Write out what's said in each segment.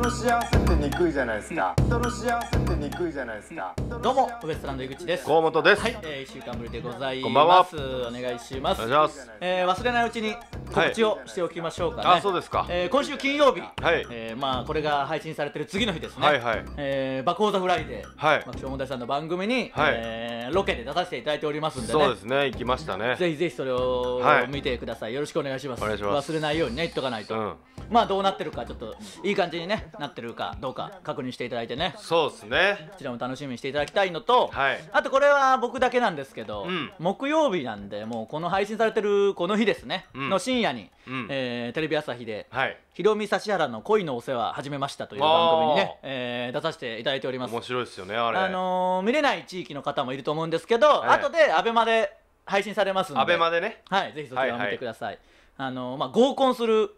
の幸せってにくいじゃないですか人の幸せってにくいじゃないですかどうもウエストランド井口です河本ですはい、えー、1週間ぶりでございますこんばんはお願いしますお願いします、えー、忘れないうちに告知をしておきましょうかね、はい、あそうですか、えー、今週金曜日、はいえー、まあこれが配信されてる次の日ですねはいはい、えー、バコーザフライデーはい爆笑問題さんの番組に、はい、えー、ロケで出させていただいておりますんで、ね、そうですね行きましたねぜひぜひそれを見てください、はい、よろしくお願いしますお願いします忘れないようにね言っとかないと、うん、まあどうなってるかちょっといい感じにねなってるかどうか確認していただいてねそうですねこちらも楽しみにしていただきたいのと、はい、あとこれは僕だけなんですけど、うん、木曜日なんでもうこの配信されてるこの日ですね、うん、の深夜に、うん、えー、テレビ朝日で、はい「ひろみ指原の恋のお世話始めました」という番組にね、えー、出させていただいております面白いですよねあれ、あのー、見れない地域の方もいると思うんですけど、はい、後で ABEMA で配信されますんでアベマでねはいぜひそちらを見てください、い、あのまあ合コンする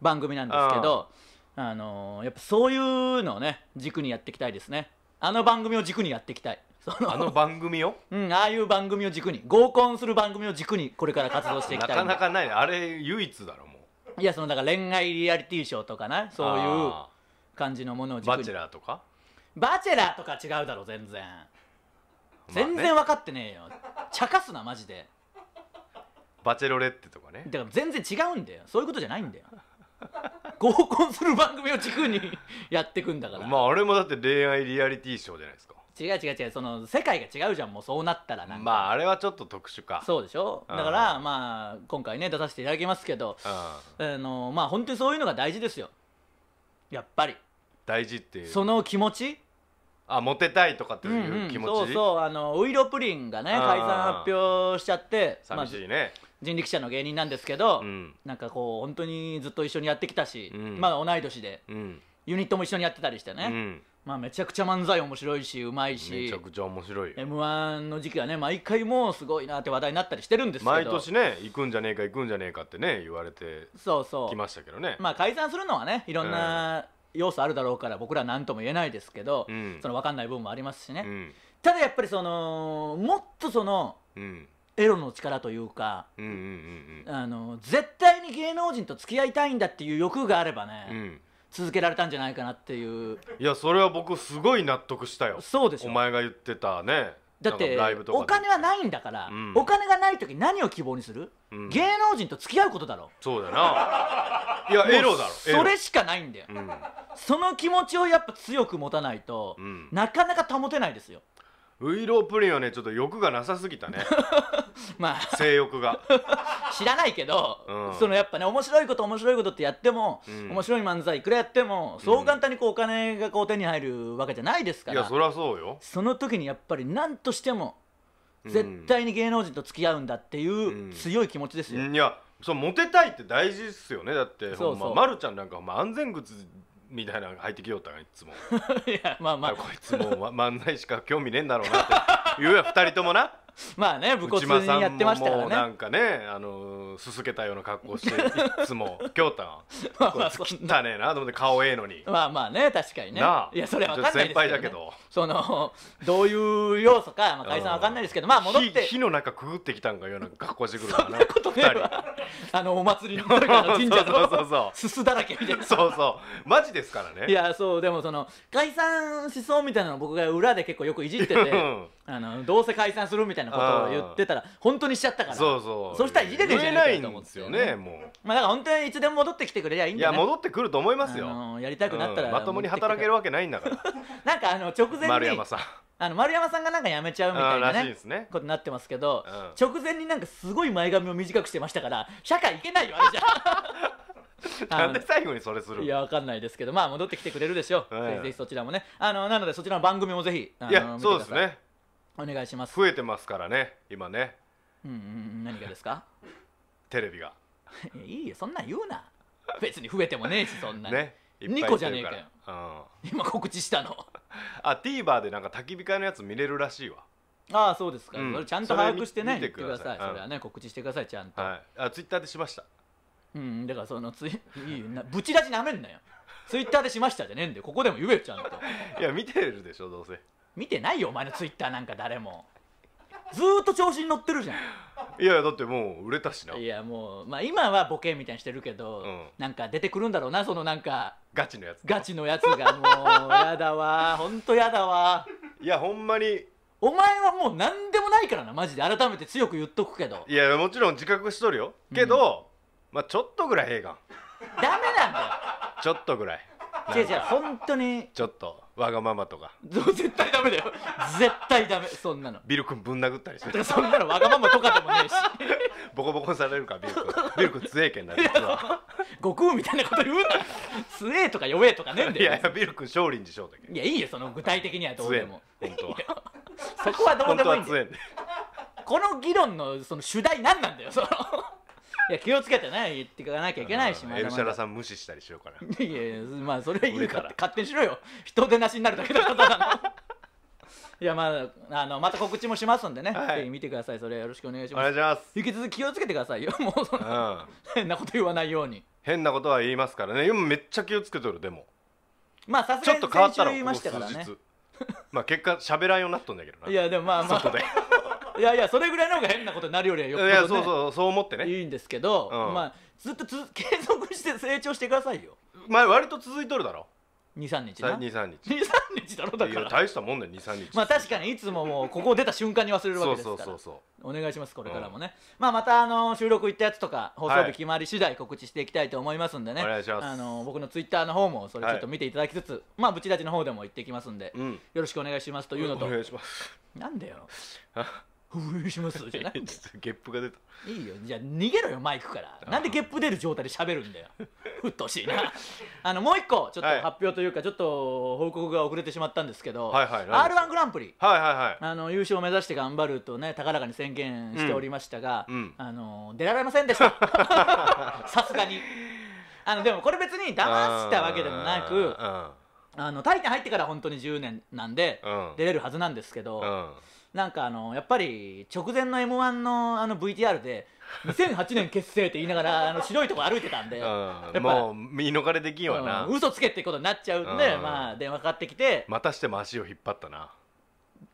番組なんですけど、あのー、やっぱそういうのをね軸にやっていきたいですねあの番組を軸にやっていきたいそのあの番組を うんああいう番組を軸に合コンする番組を軸にこれから活動していきたいなかなかないあれ唯一だろもういやそのだから恋愛リアリティショーとかねそういう感じのものを軸にバチェラーとかバチェラーとか違うだろ全然、全然分かってねえよ茶化すなマジでバチェロレッテとかねだから全然違うんだよそういうことじゃないんだよ 合コンする番組を軸にやってくんだからまああれもだって恋愛リアリティショーじゃないですか違う違う違うその世界が違うじゃんもうそうなったらなんかまああれはちょっと特殊かそうでしょだから、まあ今回ね出させていただきますけど、あのまあ本当にそういうのが大事ですよやっぱり大事っていうその気持ちあモテたいとかっていう気持ち、そうそうあのウイロプリンがね解散発表しちゃって寂しいね、まあ人力車の芸人なんですけど、うん、なんかこう本当にずっと一緒にやってきたし、うん、まあ同い年で、うん、ユニットも一緒にやってたりしてね、まあめちゃくちゃ漫才面白いしうまいしめちゃくちゃ面白い m 1の時期はね毎回もうすごいなって話題になったりしてるんですけど毎年ね行くんじゃねえか行くんじゃねえかってね言われてそうそう来ましたけどねまあ解散するのはねいろんな要素あるだろうから僕ら何とも言えないですけど、その分かんない部分もありますしね、ただやっぱりそのもっとその、うんエロの力というか、うんうんうんうん、あの絶対に芸能人と付き合いたいんだっていう欲があればね、うん、続けられたんじゃないかなっていういやそれは僕すごい納得したよそうでしょお前が言ってたねだってお金はないんだから、うん、お金がない時何を希望にする、うん、芸能人と付き合うことだろそうだないやエロだろそれしかないんだよ、うん、その気持ちをやっぱ強く持たないと、なかなか保てないですよウイロープリンはねちょっと欲がなさすぎたね まあ性欲が 知らないけど、うん、そのやっぱね面白いこと面白いことってやっても、うん、面白い漫才いくらやってもそう簡単にこうお金がこう手に入るわけじゃないですから、いやそりゃそうよその時にやっぱり何としても絶対に芸能人と付き合うんだっていう強い気持ちですよ、うん、いやそうモテたいって大事ですよねだってそうそう、ま、まるちゃんなんか、ま、安全靴みたいなのが入ってきよったがいつも いやまあまあこいつもう漫才しか興味ねえんだろうなって言うや2人ともな まあね武骨にやってましたからねなんかねあのすすけたような格好していつも 京太こいつたねえなと思って顔ええのにまあまあね確かにねいやそれは分かんないですけど、ね、先輩だけどそのどういう要素か、まあ、解散分かんないですけど、まあ戻って火の中くぐってきたんかような格好してくるからなそ んなことねあのお祭りの社の神社のすすだらけみたいなそうそうマジですからねいやそうでもその解散しそうみたいなの僕が裏で結構よくいじっててあのどうせ解散するみたいなことを言ってたら本当にしちゃったからそうそうそしたら秀で言れないんですよねもうまあだから本当にいつでも戻ってきてくれりゃいいんだ、ね、いや戻ってくると思いますよ、やりたくなったら、うん、まともに働けるわけないんだからなんかあの直前に丸山さんあの丸山さんがなんか辞めちゃうみたいなね、ね、ことになってますけど、うん、直前になんかすごい前髪を短くしてましたから社会いけないよあれじゃ なんで最後にそれするいやわかんないですけどまあ戻ってきてくれるでしょう、はい、ぜひぜひそちらもねあのなのでそちらの番組もぜひいやそうですねお願いします増えてますからね今ねうんうん何がですか テレビが いいよそんなん言うな別に増えてもねえしそんなね2個じゃねえかよ、うん、今告知したの あ TVer でなんか焚き火会のやつ見れるらしいわああそうですか、うん、それちゃんと把握してね見てください、うん、それはね告知してくださいちゃんと、はい、あツイッターでしましたうんだからそのツイいいなぶちラジなめんなよツイッターでしましたじゃねえんでここでも言えよちゃんといや見てるでしょどうせ見てないよお前のツイッターなんか誰もずっと調子に乗ってるじゃんいやいやだってもう売れたしないやもう、まあ、今はボケみたいにしてるけど、うんなんか出てくるんだろうなそのなんかガチのやつガチのやつがもうやだわほんとやだわいやほんまにお前はもう何でもないからなマジで改めて強く言っとくけどいやもちろん自覚しとるよけど、まあちょっとぐらいええがんダメなんだよちょっとぐらい 違う違う本当にちょっとわがままとか絶対ダメだよ絶対ダメそんなのビル君ぶん殴ったりしてそんなのわがままとかでもねえし ボコボコされるかビル君ビル君強えけんな実は悟空みたいなこと言うな強えとか弱えとかねえんだよいやいやビル君少林寺翔だけいやいいよその具体的にはどうでも本当はそこはどうでもいいんだよこの議論のその主題何なんだよそのいや気をつけてね言っていかなきゃいけないしまエだルシャラさん無視したりしようかないやいやまあそれはいいからから勝手にしろよ人でなしになるだけだこ いやまああのまた告知もしますんでね、はいぜひ見てくださいそれよろしくお願いしおま願いすします引き続き気をつけてくださいよ もうそんうな、ん変なこと言わないように変なことは言いますからね今めっちゃ気をつけてるでもまあさすがにちょっ先週言いましたからねまあ結果喋らんようになっとんだけどないやでもまあまあ外でいやいやそれぐらいの方が変なことになるよりはよく、ね、いそうそうそう思ってねいいんですけど、うん、まあずっとつ継続して成長してくださいよ前割と続いとるだろ23日23日23日だろだから大したもんだよ23日まあ確かにいつももうここ出た瞬間に忘れるわけですからそうそうそうお願いしますこれからもね、うん、まあまたあの収録行ったやつとか放送日決まり次第告知していきたいと思いますんでね、はい、お願いしますあの僕のツイッターの方もそれちょっと見ていただきつつ、はい、まあぶちダちの方でも行ってきますんで、うん、よろしくお願いしますというのとお願いしますなんだよ 封印しますじゃないゲップが出たいいよじゃあ逃げろよマイクからなんでゲップ出る状態で喋るんだよふっとしいなあのもう一個ちょっと発表というか、はい、ちょっと報告が遅れてしまったんですけど、はいはい、r 1グランプリ、はいはいはい、あの優勝を目指して頑張るとね高らかに宣言しておりましたが、うんあの出られませんでしたさすがにあのでもこれ別に騙したわけでもなくあのタイタン入ってから本当に10年なんで、うん、出れるはずなんですけど、なんかあのやっぱり直前の m 1のあの VTR で2008年結成って言いながらあの白いとこ歩いてたんで、うん、もう見逃れできんわな、うん、嘘つけってことになっちゃうんで、うん、まあ電話かかってきてまたしても足を引っ張ったな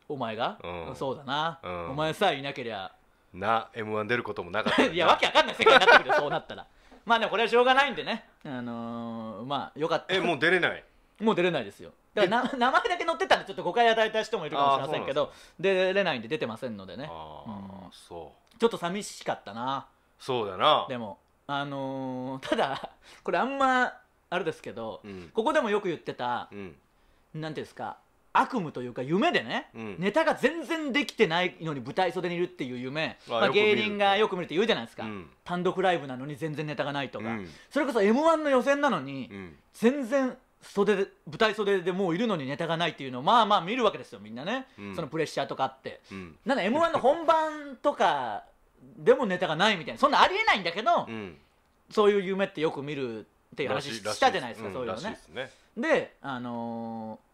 お前が、うん、そうだな、うん、お前さえいなけりゃな m 1出ることもなかった いやわけわかんない世界になってくるそうなったらまあでもこれはしょうがないんでねあのー、まあよかったえもう出れないもう出れないですよだから 名前だけ載ってたらちょっと誤解与えた人もいるかもしれませんけど出れないんで出てませんのでねあ、うん、そうちょっと寂しかったなそうだなでもあのー、ただこれあんまあれですけど、うん、ここでもよく言ってた、うん、なんていうんですか悪夢というか夢でね、うん、ネタが全然できてないのに舞台袖にいるっていう夢、まあ、芸人がよく見るって言うじゃないですか、うん、単独ライブなのに全然ネタがないとか、うん、それこそ m 1の予選なのに、全然袖で舞台袖でもういるのにネタがないっていうのをまあまあ見るわけですよみんなね、うんそのプレッシャーとかあって、うんなんだ m 1の本番とかでもネタがないみたいなそんなありえないんだけど、うんそういう夢ってよく見るっていう話したじゃないですか、そういうのねでであのー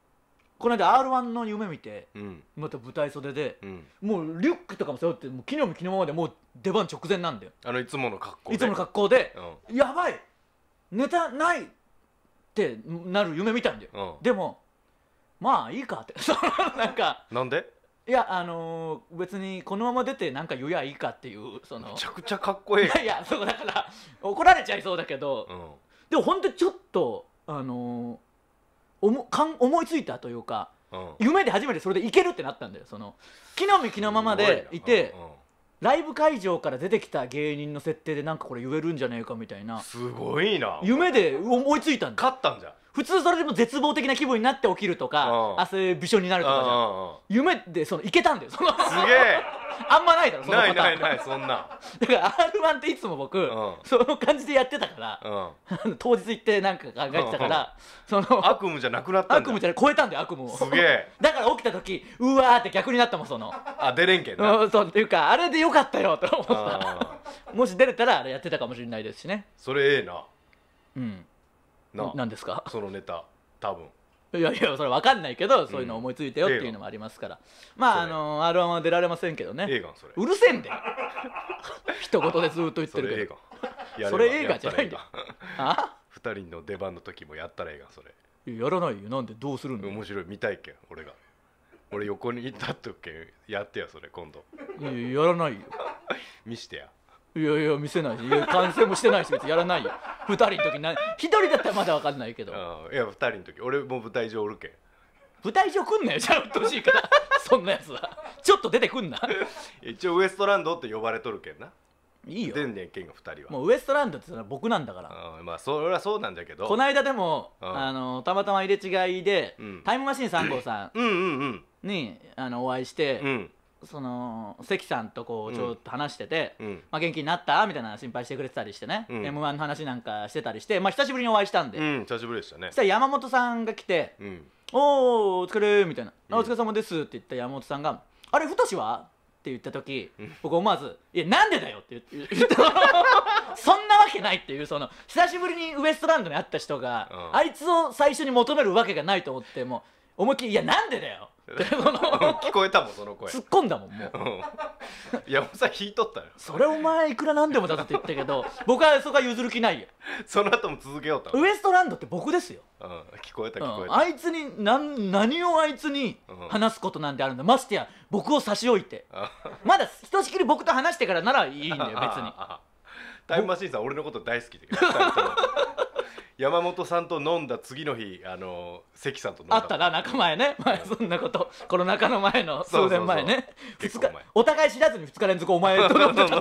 この間 r 1の夢見てうんまた舞台袖で、うんもうリュックとかも背負ってもう昨日も昨日までもう出番直前なんだよあのいつもの格好でいつもの格好で、うんやばいネタないってなる夢見たんだよ、うん、でもまあいいかって なんかなんでいやあのー、別にこのまま出てなんか言やいいかっていうそのめちゃくちゃかっこいいいやそうだから怒られちゃいそうだけど、うん、でも本当にちょっとあのー、おもかん思いついたというか、うん、夢で初めてそれでいけるってなったんだよその木の実木のままでいて、うんうんライブ会場から出てきた芸人の設定でなんかこれ言えるんじゃねえかみたいなすごいな夢で思いついたんだ勝ったんじゃん普通それでも絶望的な気分になって起きるとか、うあそういう微笑になるとかじゃん、夢でそのいけたんだよそのすげえあんまないだろそのないないないそんなだから R1 っていつも僕、うん、その感じでやってたから、うん、当日行ってなんか考えてたから、うんうん、その悪夢じゃなくなった悪夢じゃ超えたんだよ悪夢をすげえだから起きた時うわーって逆になったもんそのあ出れんけんな、うん、そうっていうかあれでよかったよと思ったもし出れたらあれやってたかもしれないですしねそれええなうんんですかそのネタ多分いやいやそれ分かんないけど、そういうの思いついたよっていうのもありますからまああの r 1は出られませんけどねうるせえんで一言でずっと言ってるけどそれ映画じゃないんだよ2人の出番の時もやったら映画それやらないよなんでどうするの面白い見たいけん俺が俺横にいたっとけんやってやそれ今度いややらないよ見してやいやいや見せないし完成もしてないし別にやらないよ2人の時な1人だったらまだ分かんないけどいや2人の時俺も舞台上おるけ舞台上来んなよじゃあうっとしいから そんなやつはちょっと出てくんな一応ウエストランドって呼ばれとるけんないいよ全然ねけんが2人はもうウエストランドってのは僕なんだから、うん、まあそれはそうなんだけどこの間でも、うん、あのたまたま入れ違いで、うん、タイムマシーン3号さんに、うんうんうん、あのお会いして、うんその関さんとこうちょっと話してて、うん、まあ、元気になったみたいな心配してくれてたりしてね、うん、m 1の話なんかしてたりして、まあ、久しぶりにお会いしたんで、うん、久しぶりでしたねしたら山本さんが来て「うん、おおお疲れ」みたいな、お疲れ様です」って言った山本さんが「あれ太は?」って言った時、僕思わず「いやなんでだよ」って言って そんなわけないっていうその久しぶりにウエストランドに会った人が、あいつを最初に求めるわけがないと思ってもう思いっきり「いやなんでだよ」聞こえたもんその声突っ込んだもんもう山本さん引いとったよそれお前いくらなんでもだって言ったけど 僕はそこは譲る気ないよその後も続けようとウエストランドって僕ですよ、うん、聞こえた聞こえた、あいつに何何をあいつに話すことなんであるんだ、ましてや僕を差し置いてまだひとしきり僕と話してからならいいんだよ別に タイムマシンさん俺のこと大好きだけど山本さんと飲んだ次の日あの関さんと飲んだあったな仲間やね、まあ、そんなことコロナ禍の前の数年前ねそうそうお互い知らずに2日連続お前と飲んでたっ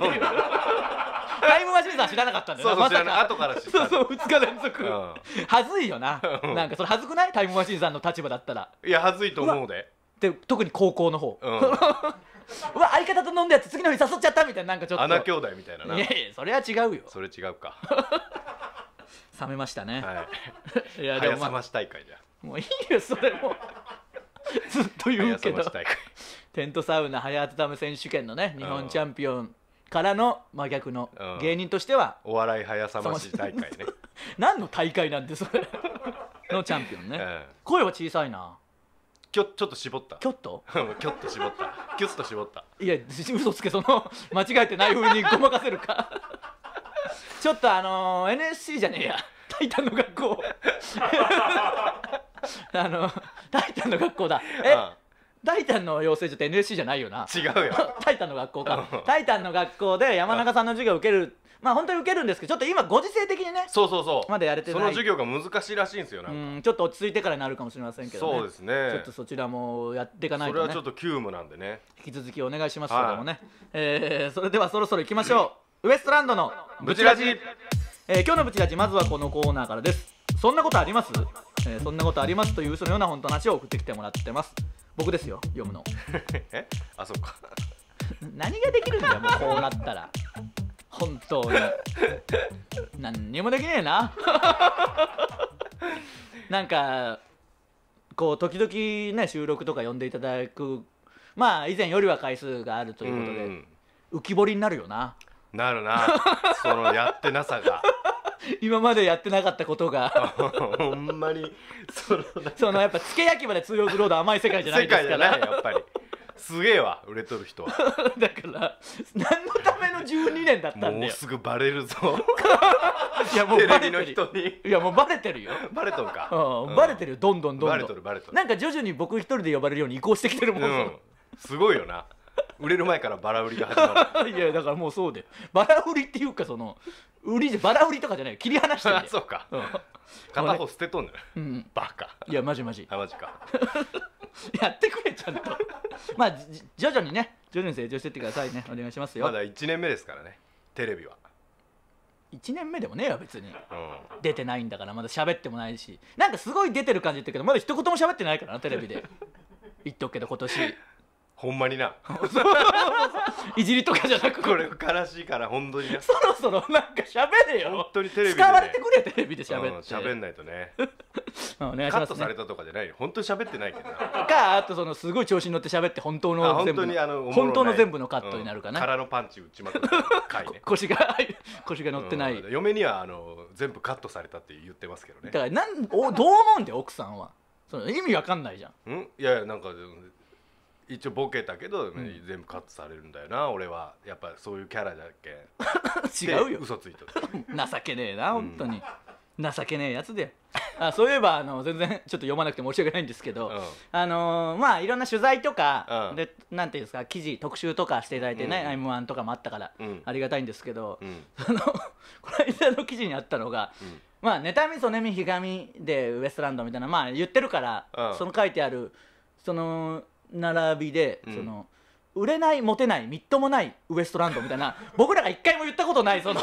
タイムマシンさん知らなかったんだよそうそう、ま、後から知ったそうそう2日連続、うん、はずいよななんかそれはずくないタイムマシンさんの立場だったらいやはずいと思うでで特に高校の方、うん、うわ相方と飲んだやつ次の日誘っちゃったみたいななんかちょっと穴兄弟みたいなないやいやそれは違うよそれ違うか 冷めましたね、はい、いやでも、まあ、まし大会じゃもういいよそれも ずっと言うけどテントサウナ早温め選手権のね日本チャンピオンからの真逆の、芸人としてはお笑い早さまし大会ね 何の大会なんでそれのチャンピオンね、うん、声は小さいなきょちょっと絞ったきょっときょっと絞ったきょっと絞ったいや嘘つけその間違えてないふうにごまかせるかちょっとあのー、NSC じゃねえや「タイタン」の学校 あの「タイタン」の学校だえ、うんタイタンの養成所って NSC じゃないよな違うよ タイタンの学校か、タイタンの学校で山中さんの授業を受けるまあ本当に受けるんですけどちょっと今ご時世的にねそうそうそうまだやれてないその授業が難しいらしいんですよなんちょっと落ち着いてからになるかもしれませんけど、ね、そうですねちょっとそちらもやっていかないと、ね、それはちょっと急務なんでね引き続きお願いしますけどもね、はい、えー、それではそろそろ行きましょう ウエストランドの「ブチラジ、えー、今日のブチラジまずはこのコーナーからですそんなことあります、えー、そんなことありますという嘘のような本当の話を送ってきてもらってます僕ですよ読むの えあそっか 何ができるんだよもうこうなったら本当に何にもできねえな なんかこう時々ね収録とか呼んでいただくまあ以前よりは回数があるということで、浮き彫りになるよななるなそのやってなさが 今までやってなかったことが ほんまにそのそのやっぱつけ焼きまで通用するほど甘い世界じゃない世界じゃないやっぱりすげえわ売れとる人は だから何のための12年だったんもうすぐバレるぞいやもテうバレビてのる人にいやもうバレてるよバレとるか、うんバレてるよどんどんどんどんバレとるバレとるなんか徐々に僕一人で呼ばれるように移行してきてるもん、うんすごいよな売れる前からバラ売りが始まる いやだからもうそうでバラ売りっていうかその売りじゃバラ売りとかじゃない切り離してる そうか、うん、片方捨てとんねん、うん、バカいやマジマジあマジか やってくれちゃんとまあ徐々にね徐々に成長してってくださいねお願いしますよまだ1年目ですからねテレビは1年目でもねえよ別に、うん、出てないんだからまだ喋ってもないしなんかすごい出てる感じ言ったけどまだ一言も喋ってないからなテレビで言っとくけど今年ほんまにな いじりとかじゃなくこれ悲しいから本当になそろそろなんか喋れよ本当にテレビで、ね、使われてくれテレビで喋って喋、うん、んないとね お願いします、ね、カットされたとかじゃないよ本当に喋ってないけどかあとそのすごい調子に乗って喋って本当の全部本当の全部のカットになるかな、うん、空のパンチ打ちまくる回ね腰が 腰が乗ってない、うん、嫁にはあの全部カットされたって言ってますけどねだからなんおどう思うんだよ奥さんはその意味わかんないじゃんんいやいやなんか一応ボケたけど、ん全部カットされるんだよな俺はやっぱそういうキャラだっけ 違うよ嘘ついた 情けねえな本当に、情けねえやつであそういえばあの全然ちょっと読まなくて申し訳ないんですけど、うんあのーまあいろんな取材とかうんで、なんていうんですか記事特集とかしていただいてね「m 1とかもあったから、うんありがたいんですけど、うんその この間の記事にあったのが「まあ妬みそねみひがみ」でウエストランドみたいなまあ言ってるから、うんその書いてあるその並びで、その売れないモテないみっともないウエストランドみたいな 僕らが一回も言ったことないその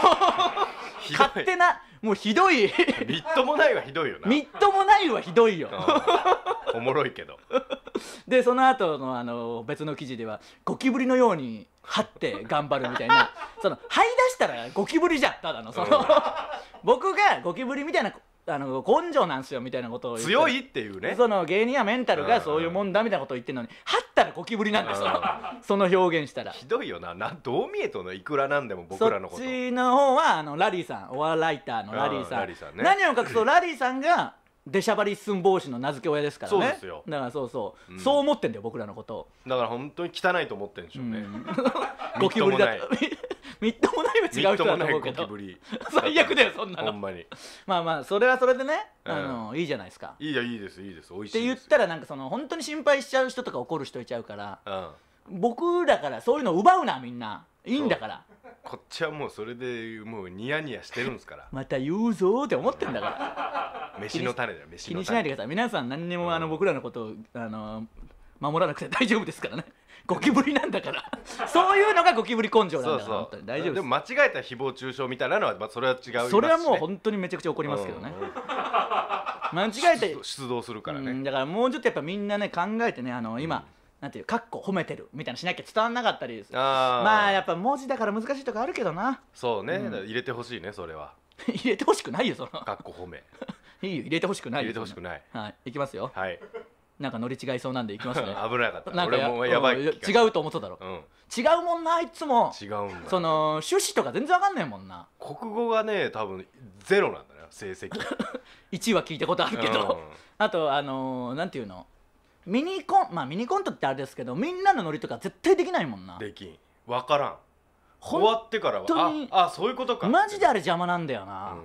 勝手なもうひどいみっともないはひどいよなみっともないはひどいよおもろいけどでその後のあの別の記事ではゴキブリのように張って頑張るみたいな その這い出したらゴキブリじゃただのその僕がゴキブリみたいなあの根性なんですよみたいなことを強いっていうねその芸人やメンタルがそういうもんだみたいなことを言ってるのにはったらゴキブリなんですかその表現したらひどいよななどう見えとのいくらなんでも僕らのことそっちの方はあのラリーさんお笑いターのラリーさん,、何を隠そうラリーさんが出しゃばり寸法師の名付け親ですからねそうですよだからそうそう、うんそう思ってんだよ僕らのことだから本当に汚いと思ってるんでしょうね、ゴキブリだとみっともないは違う人だと思うけど最悪だよそんなほのんまにまあまあそれはそれでね、うんあのいいじゃないですかいいやいいですいいです美味って言ったらなんかその本当に心配しちゃう人とか怒る人いちゃうからうん僕らからそういうの奪うなみんないいんだからこっちはもうそれでもうニヤニヤしてるんですから また言うぞって思ってんだから 飯の種だよ飯気にしないでください皆さん何にもあの僕らのことをあの守らなくて大丈夫ですからね ゴキブリなんだからそういうのがゴキブリ根性なんだから本当に大丈夫ででも間違えた誹謗中傷みたいなのは、まあ、それは違う、しねそれはもう本当にめちゃくちゃ怒りますけどねうんうん間違えて出動するからね、うんだからもうちょっとやっぱみんなね考えてねあの今、なんていうかっこ褒めてるみたいなしなきゃ伝わんなかったりあまあやっぱ文字だから難しいとかあるけどなそうね、うん、入れてほしいねそれは 入れてほしくないよそのかっこ褒め いいよ入れてほしくない入れてほしくないはいいきますよはいなんか乗り違いそうなんでいきますね 危なかったなんか俺もやばい、違うと思っただろ、うん、違うもんないつも違うんだその趣旨とか全然わかんないもんな国語がね多分ゼロなんだね成績1は聞いたことあるけど、うん、あとあのー、なんていうのミニコンまあミニコントってあれですけどみんなのノリとか絶対できないもんなできん分からん終わってからはにああそういうことかマジであれ邪魔なんだよな、うん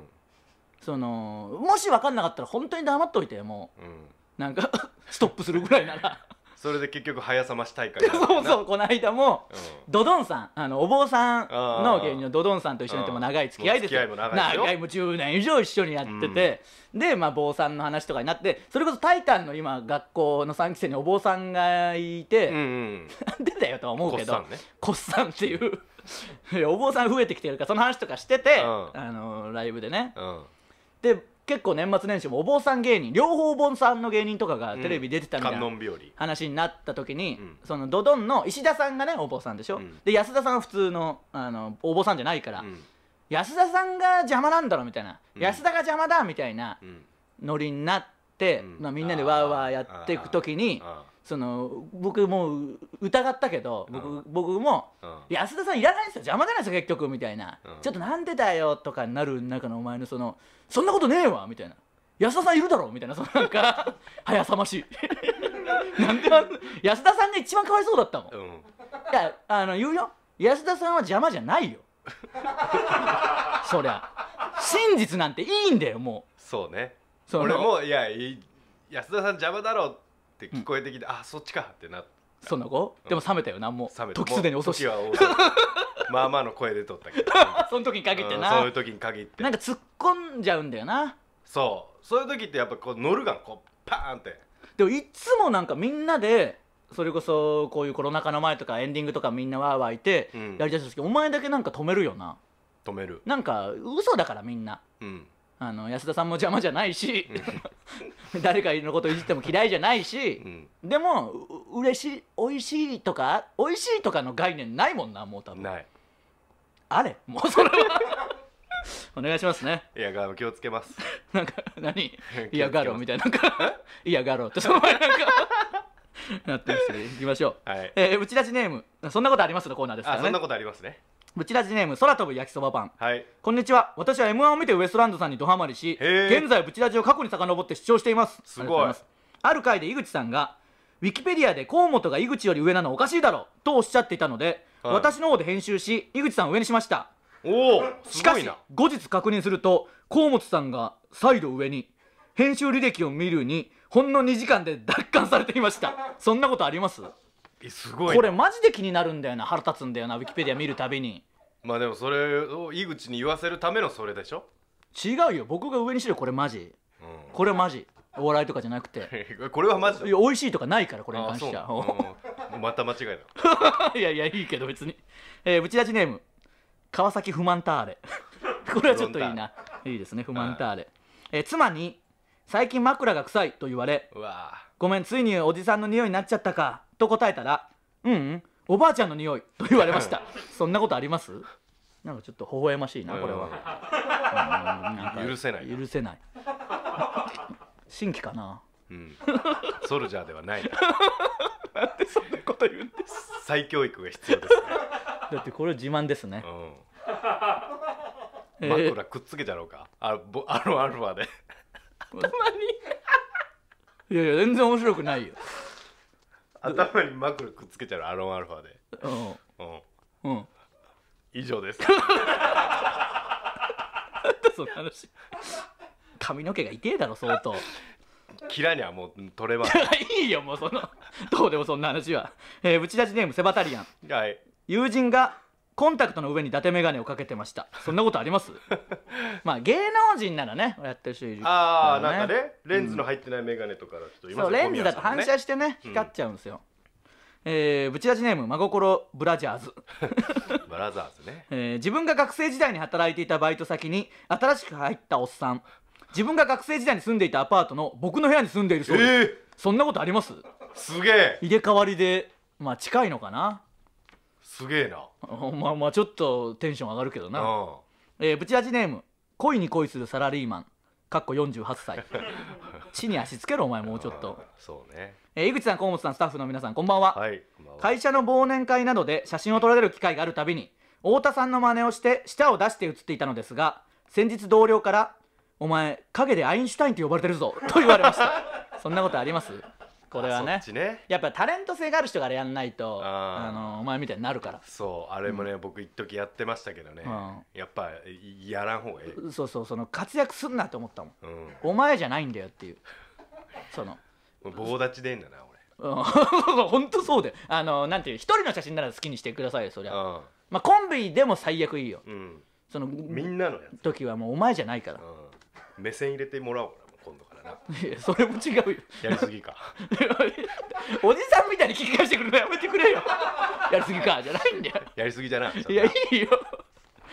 そのもし分かんなかったら本当に黙っといてもう、うんなんか ストップするぐらいならそれで結局早さまし大会 そうそうこの間も、ん、ドドンさんあのお坊さんの芸人のドドンさんと一緒にやっても長い付き合いですよ、うん、も長い長いもう10年以上一緒にやってて、うん、でまあ坊さんの話とかになってそれこそ「タイタン」の今学校の3期生にお坊さんがいて、うんうん、出たよとは思うけどこっさん、っていうお坊さん増えてきてるからその話とかしてて、あのライブでね、で結構年末年始もお坊さん芸人両方お坊さんの芸人とかがテレビ出てたみたいな話になった時に、うん、そのドドンの石田さんがねお坊さんでしょ、うん、で安田さんは普通のあのお坊さんじゃないから、うん、安田さんが邪魔なんだろみたいな、安田が邪魔だみたいなノリになって、まあ、みんなでわーわーやっていく時に。その僕もう疑ったけど僕,、僕も、安田さんいらないですよ邪魔じゃないですよ結局」みたいな、ちょっとなんでだよ」とかになる中のお前のその「そんなことねえわ」みたいな「安田さんいるだろ」みたいなそのなんか 早さましい なんで安田さんが一番かわいそうだったもん、うん、いやあの言うよ安田さんは邪魔じゃないよそりゃ真実なんていいんだよもうそうね俺もいや安田さん邪魔だろうって聞こえてきて、うん、あそっちかってなったその後、うん、でも冷めたよ何も冷め時すでに遅しは まあまあの声で撮ったけど その時に限ってな、うん、そういう時に限ってなんか突っ込んじゃうんだよなそうそういう時ってやっぱこう乗るがんこうパーンってでもいつもなんかみんなでそれこそこういうコロナ禍の前とかエンディングとかみんなわーわーいてやりだした時、うん、お前だけなんか止めるよな止めるなんか嘘だからみんな、うん、あの安田さんも邪魔じゃないし誰かのこといじっても嫌いじゃないし、うん、でもう嬉しい美味しいとか美味しいとかの概念ないもんなもう多分ないあれもうそれは お願いしますねいやガロ気をつけますなんか何いやガロみたいなんかいやガロってその前なんか なってましたいきましょう、はいえー、打ち出しネームそんなことありますのコーナーですから、ね、そんなことありますねブチラジネーム空飛ぶ焼きそばパン、はい、こんにちは私は m 1を見てウエストランドさんにドハマりし現在ブチラジを過去に遡って視聴していますすごいある回で井口さんがウィキペディアで河本が井口より上なのおかしいだろとおっしゃっていたので、はい、私の方で編集し井口さんを上にしましたおおしかし後日確認すると河本さんが再度上に編集履歴を見るにほんの2時間で奪還されていましたそんなことありますすごいこれマジで気になるんだよな腹立つんだよなウィキペディア見るたびにまあでもそれを井口に言わせるためのそれでしょ違うよ僕が上にしろこれマジ、うん、これマジお笑いとかじゃなくて これはマジい美味しいとかないからこれに関しては また間違いだ いやいやいいけど別に、えー、ぶち出しネーム川崎不満ターレこれはちょっといいないいですね不満ターレ、えー、妻に最近枕が臭いと言われうわごめんついにおじさんの匂いになっちゃったかと答えたらうん、うん、おばあちゃんの匂い と言われました そんなことありますなんかちょっと微笑ましいなこれは、許せない許せない新規かな、うん、ソルジャーではないなんでそんなこと言うんです再教育が必要です、ね、だってこれ自慢ですね、うん、枕くっつけちゃろうか、えー、あぼあロンアルファでたまにいやいや全然面白くないよ頭に枕くっつけちゃうアロンアルファでうんうん以上です その話髪の毛が痛えだろ相当キラにはもう取れば いいよもうそのどうでもそんな話は、えー、ブチラネームセバタリアンはい友人がコンタクトの上に伊達眼鏡をかけてましたそんなことあります まあ芸能人ならねやってる人いる、ああなんかねレンズの入ってない眼鏡とかだと、ねうん、そうレンズだと反射してね、うん、光っちゃうんですよ、うえー、ブチラジネーム真心ブラジャーズ ブラザーズね、えー、自分が学生時代に働いていたバイト先に新しく入ったおっさん自分が学生時代に住んでいたアパートの僕の部屋に住んでいるそうです、えー、そんなことありますすげえ入れ替わりでまあ近いのかなすげえなまあまあちょっとテンション上がるけどな、えー、ブチラジネーム恋に恋するサラリーマンかっこ48歳 地に足つけろお前もうちょっとそうね、えー、井口さん河本さんスタッフの皆さんこんばんは、はい、んんは会社の忘年会などで写真を撮られる機会があるたびに太田さんの真似をして舌を出して写っていたのですが先日同僚から「お前陰でアインシュタインと呼ばれてるぞ」と言われました そんなことありますこれはね、ね、やっぱタレント性がある人からやんないとあのお前みたいになるからそうあれもね、うん、僕一時やってましたけどね、うん、やっぱやらん方がいいそうそうその活躍すんなって思ったもん、うん、お前じゃないんだよっていうその棒立ちでいいんだな俺、ん、本当そうであのなんていう一人の写真なら好きにしてくださいよそりゃ、まあコンビでも最悪いいよ、そのみんなの時はもうお前じゃないから、目線入れてもらおうかなないやそれも違うよやりすぎか おじさんみたいに聞き返してくるのやめてくれよやりすぎかじゃないんだよやりすぎじゃないいやいいよ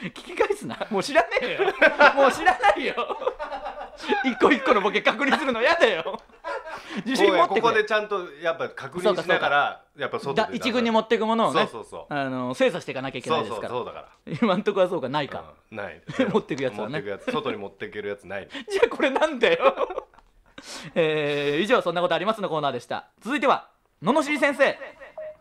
聞き返すなもう知らねえよもう知らないよ一個一個のボケ確認するの嫌だよ自信持ってここでちゃんとやっぱ確認しながらやっぱ外で一軍に持っていくものをねあの精査していかなきゃいけないですからそうから今んとこはそうかないか、うん、ない 持っていくやつはね外に持っていけるやつないじゃあこれなんだよ えー、以上そんなことありますのコーナーでした続いてはののしり先生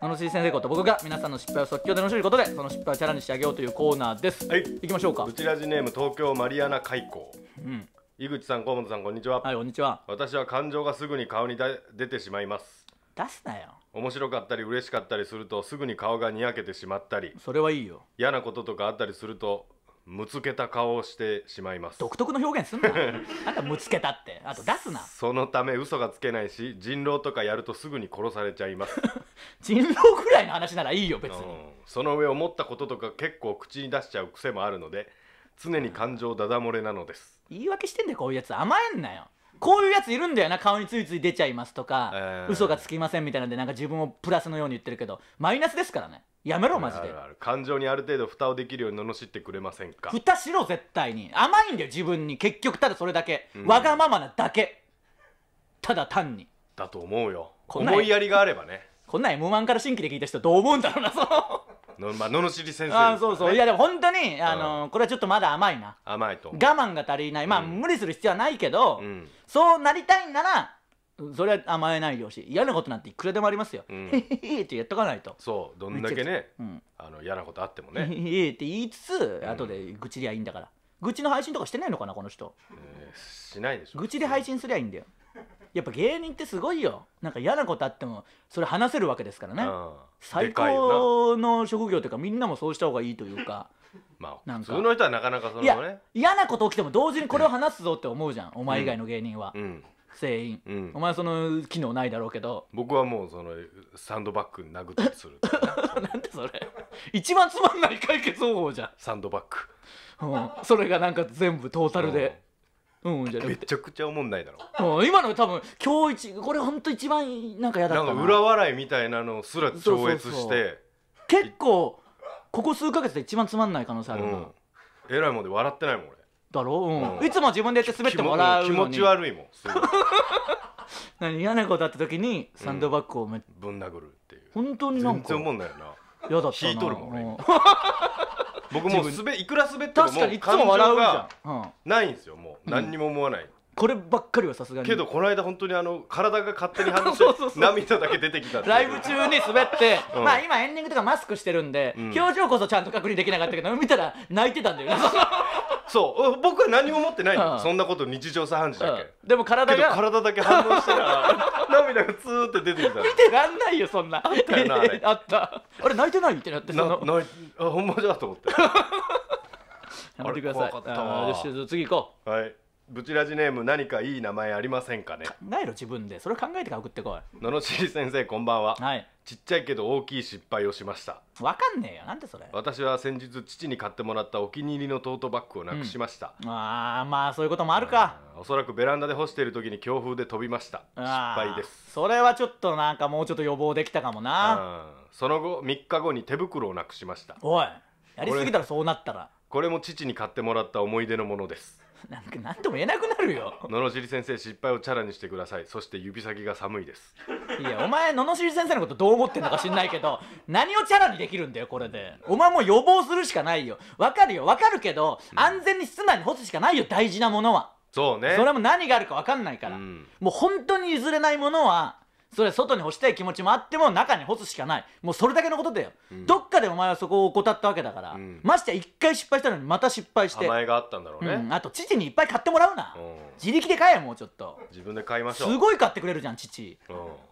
ののしり先生こと僕が皆さんの失敗を即興でしることでその失敗をチャラにしてあげようというコーナーですはい行きましょうかブチラジネーム東京マリアナ海溝うん井口さん河本さんこんにちははいこんにちは私は感情がすぐに顔に出てしまいます出すなよ面白かったり嬉しかったりするとすぐに顔がにやけてしまったりそれはいいよ嫌なこととかあったりするとむつけた顔をしてしまいます独特の表現すんな なんだむつけたってあと出すなそのため嘘がつけないし人狼とかやるとすぐに殺されちゃいます 人狼ぐらいの話ならいいよ別に、その上思ったこととか結構口に出しちゃう癖もあるので常に感情ダダ漏れなのです、言い訳してんだよこういうやつ甘えんなよこういうやついるんだよな顔についつい出ちゃいますとか、えー、嘘がつきませんみたいなんでなんか自分をプラスのように言ってるけどマイナスですからねやめろマジで感情にある程度蓋をできるように罵ってくれませんか蓋しろ絶対に甘いんだよ自分に結局ただそれだけ、うん、わがままなだけただ単にだと思うよ思いやりがあればねこんなん m 1から新規で聞いた人どう思うんだろうなそののまあ罵り先生、ね、あそうそういやでも本当にあの、うん、これはちょっとまだ甘いな甘いと我慢が足りないまあ、うん、無理する必要はないけど、うん、そうなりたいならそれは甘えないでほしい嫌なことなんていくらでもありますよ、へへへってやっとかないとそうどんだけね、うん、あの嫌なことあってもねへへへって言いつつ後で愚痴りゃいいんだから、愚痴の配信とかしてないのかなこの人、えー、しないでしょ愚痴で配信すりゃいいんだよやっぱ芸人ってすごいよなんか嫌なことあってもそれ話せるわけですからね、うん、最高の職業というかみんなもそうした方がいいというか まあ普通の人はなかなかそのね嫌なこと起きても同時にこれを話すぞって思うじゃん、お前以外の芸人は、うん全員、うん、お前その機能ないだろうけど僕はもうそのサンドバッグ殴ったりする なんでそれ一番つまんない解決方法じゃんサンドバッグ、うん、それがなんか全部トータルでうんじゃめちゃくちゃおもんないだろうん、今の多分今日一これ本当一番なんか嫌だっなたんか裏笑いみたいなのすら超越そうそうしそて結構ここ数か月で一番つまんない可能性あるな、うんえらいもんで笑ってないもん俺だろ、うんうんいつも自分でやって滑ってもらう気持ち悪いもん 何嫌なことあった時にサンドバッグをめ、ぶん殴るっていう本当になん全然おもんないよな嫌だったな引いとるもん俺僕もう滑いくら滑っても確かもにいつ感情も笑うがないんですよも何にも思わない、こればっかりはさすがにけどこの間本当にあの体が勝手に反応して涙だけ出てきたてライブ中に滑って、うんまあ今エンディングとかマスクしてるんで、ん表情こそちゃんと確認できなかったけど見たら泣いてたんだよね、そう僕は何も思ってないの、うんそんなこと日常茶飯事だけ、うんでも体けどが体だけ反応してたら 涙がツーって出てきた見てらんないよそんなあったよなあれあったあれ泣いてないってなってそのなあほんまじゃと思って やめてくださいあれ怖かったあよしじゃあ次行こうはいブチラジネーム何かいい名前ありませんかね考えろ自分でそれ考えてから送ってこいののし先生こんばんは、はいちっちゃいけど大きい失敗をしましたわかんねえよなんでそれ私は先日父に買ってもらったお気に入りのトートバッグをなくしました、ああまあそういうこともあるかおそらくベランダで干している時に強風で飛びました失敗ですそれはちょっとなんかもうちょっと予防できたかもなうんその後3日後に手袋をなくしましたおいやりすぎたらそうなったらこれも父に買ってもらった思い出のものですなんか何とも言えなくなるよ野々尻先生失敗をチャラにしてくださいそして指先が寒いですいやお前野々尻先生のことどう思ってんのか知んないけど何をチャラにできるんだよこれでお前もう予防するしかないよわかるよわかるけど、うん、安全に室内に干すしかないよ大事なものはそうねそれも何があるかわかんないから、うん、もう本当に譲れないものはそれ外に干したい気持ちもあっても中に干すしかないもうそれだけのことだよ、うん、どっかでお前はそこを怠ったわけだから、うん、まして一回失敗したのにまた失敗して甘前があったんだろうね、うん、あと父にいっぱい買ってもらうな、自力で買えもうちょっと自分で買いましょうすごい買ってくれるじゃん父、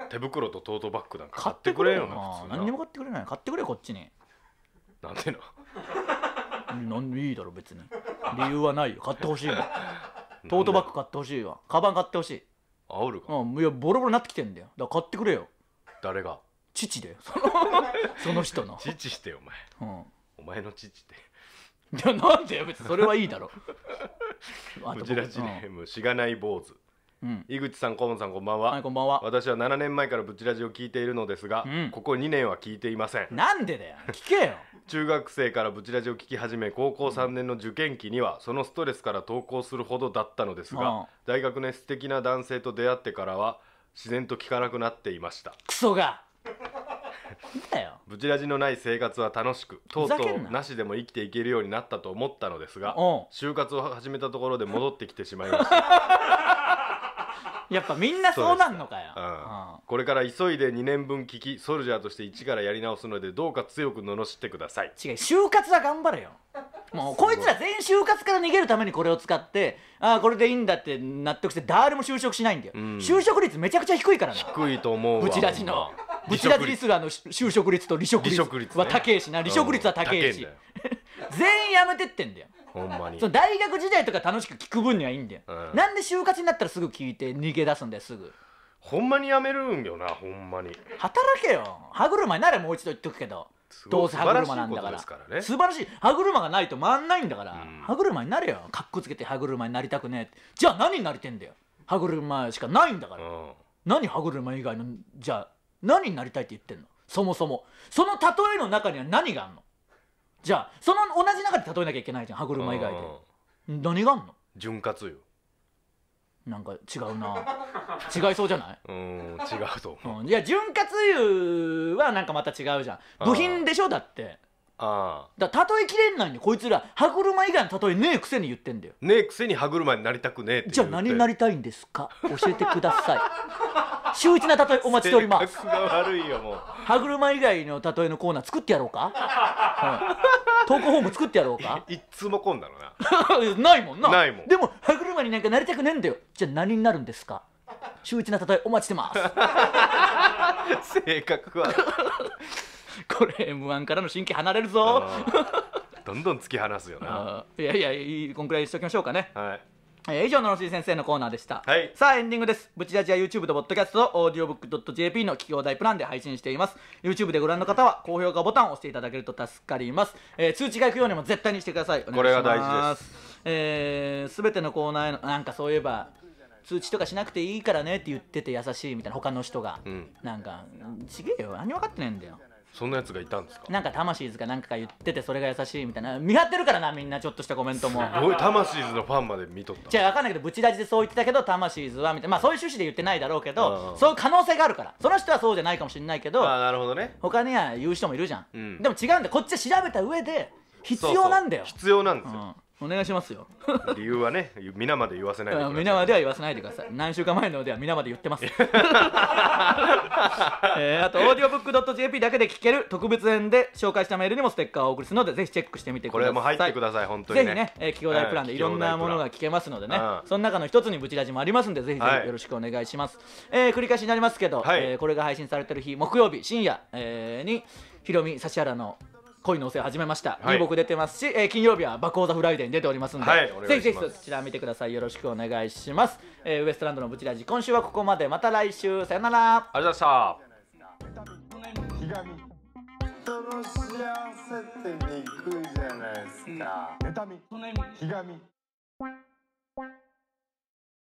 手袋とトートバッグなんか買ってくれよな何にも買ってくれない買ってくれよこっちになんでななんでいいだろ別に理由はないよ買ってほしいもトートバッグ買ってほしいわカバン買ってほしい煽るかうんいやボロボロになってきてんだよだから買ってくれよ誰が父でその その人の、父してよお前うん、お前の父っていやなんでよ別にそれはいいだろ あちらちネームしがない坊主井口さん河本さんこんばんは、はい、こんばんは私は7年前からブチラジを聞いているのですが、うん、ここ2年は聞いていませんなんでだよ聞けよ 中学生からブチラジを聞き始め高校3年の受験期にはそのストレスから投稿するほどだったのですが、うん、大学の素敵な男性と出会ってからは自然と聞かなくなっていましたクソがだよブチラジのない生活は楽しくとうとうなしでも生きていけるようになったと思ったのですが就活を始めたところで戻ってきてしまいました やっぱみんなそうなんのかよ、うんこれから急いで2年分聞きソルジャーとして一からやり直すのでどうか強く罵ってください違う就活は頑張れよもうこいつら全員就活から逃げるためにこれを使ってああこれでいいんだって納得して誰も就職しないんだよ、うん就職率めちゃくちゃ低いからな低いと思うわブチラジのブチラジリスラーの就職率と離職率は高えしな離職率は高えし、うん高え 全員やめてってんだよほんまにそ大学時代とか楽しく聞く分にはいいんだよ、うんなんで就活になったらすぐ聞いて逃げ出すんだよすぐほんまにやめるんよなほんまに働けよ歯車になれもう一度言っとくけどどうせ歯車なんだからすから素晴らしい歯車がないと回んないんだから、うん歯車になれよかっこつけて歯車になりたくねえってじゃあ何になりてんだよ歯車しかないんだから、うん何歯車以外のじゃあ何になりたいって言ってんのそもそもその例えの中には何があんのじゃあその同じ中で例えなきゃいけないじゃん歯車以外で、何があんの潤滑油なんか違うな違いそうじゃない うん違うと思う、うん、いや潤滑油はなんかまた違うじゃん部品でしょだってだ例えきれんないんでこいつら歯車以外の例えねえくせに言ってんだよねえくせに歯車になりたくねえってじゃあ何になりたいんですか教えてください秀逸 な例えお待ちしております性格が悪いよもう歯車以外の例えのコーナー作ってやろうか、はい、投稿フォーム作ってやろうかいいつもこんだろうな ないもんなないもんでも歯車になんかなりたくねえんだよじゃあ何になるんですか秀逸な例えお待ちしてます 性格は これ M1 からの新規離れるぞどんどん突き放すよないやいやいいこんくらいにしときましょうかねはい以上の野水先生のコーナーでした、はい、さあエンディングですブチラジア YouTube と Podcast と audiobook.jp の企業大プランで配信しています YouTube でご覧の方は高評価ボタンを押していただけると助かります、えー、通知がいくようにも絶対にしてくださいこれが大事ですすべ、えー、てのコーナーへのなんかそういえば通知とかしなくていいからねって言ってて優しいみたいな他の人が、うん、なんかちげえよ何分かってないんだよそんなやつがいたんですかなんか魂図かなんかが言っててそれが優しいみたいな見張ってるからなみんなちょっとしたコメントもすごい魂図のファンまで見とったじゃあ分かんないけどブチラジでそう言ってたけど魂図はみたいなまあそういう趣旨で言ってないだろうけどそういう可能性があるからその人はそうじゃないかもしれないけどあなるほどね他には言う人もいるじゃん、うん、でも違うんだこっちは調べた上で必要なんだよ必要なんですよ、うんお願いしますよ理由はね皆まで言わせないでください皆までは言わせないでください何週間前のでは皆まで言ってます、え ー、あとオーディオブックドット JP だけで聞ける特別編で紹介したメールにもステッカーをお送りするのでぜひチェックしてみてくださいこれも入ってください本当に、ね、ぜひね、えー、企業大プランでいろんなものが聞けますのでね、うん、その中の一つにブチラジもありますんでぜひぜひよろしくお願いします、はい、えー、繰り返しになりますけど、はい、えー、これが配信されてる日木曜日深夜、えー、にひろみ指原の恋のお世話始めました、はい、僕出てますし、えー、金曜日はバコーザフライデーに出ておりますので、はい、ぜひぜひそちら見てくださいよろしくお願いします、えー、ウエストランドのブチラジ今週はここまでまた来週さよならありがとうございました人の幸せってにくいじゃないですか。妬み、ひがみ。